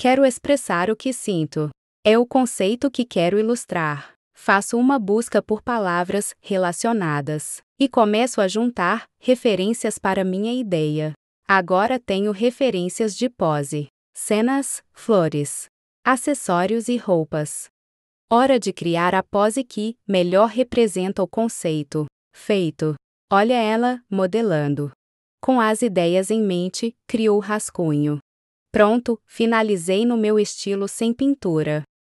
Quero expressar o que sinto. É o conceito que quero ilustrar. Faço uma busca por palavras relacionadas e começo a juntar referências para minha ideia. Agora tenho referências de pose, cenas, flores, acessórios e roupas. Hora de criar a pose que melhor representa o conceito. Feito. Olha ela, modelando. Com as ideias em mente, criou o rascunho. Pronto, finalizei no meu estilo sem pintura.